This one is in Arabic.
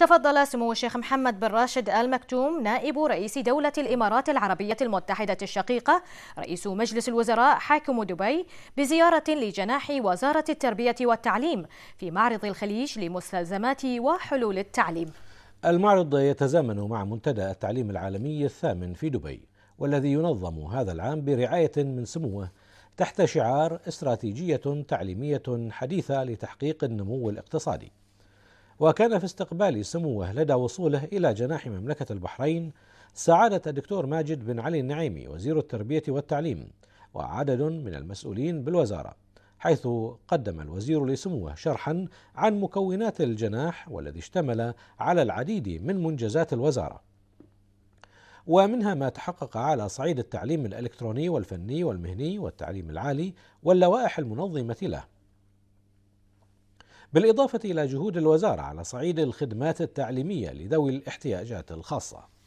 تفضل سمو الشيخ محمد بن راشد آل مكتوم نائب رئيس دولة الإمارات العربية المتحدة الشقيقة رئيس مجلس الوزراء حاكم دبي بزيارة لجناح وزارة التربية والتعليم في معرض الخليج لمستلزمات وحلول التعليم المعرض يتزامن مع منتدى التعليم العالمي الثامن في دبي والذي ينظم هذا العام برعاية من سموه تحت شعار استراتيجية تعليمية حديثة لتحقيق النمو الاقتصادي وكان في استقبال سموه لدى وصوله إلى جناح مملكة البحرين سعادة الدكتور ماجد بن علي النعيمي وزير التربية والتعليم وعدد من المسؤولين بالوزارة حيث قدم الوزير لسموه شرحا عن مكونات الجناح والذي اشتمل على العديد من منجزات الوزاره ومنها ما تحقق على صعيد التعليم الالكتروني والفني والمهني والتعليم العالي واللوائح المنظمه له بالإضافة إلى جهود الوزارة على صعيد الخدمات التعليمية لذوي الاحتياجات الخاصة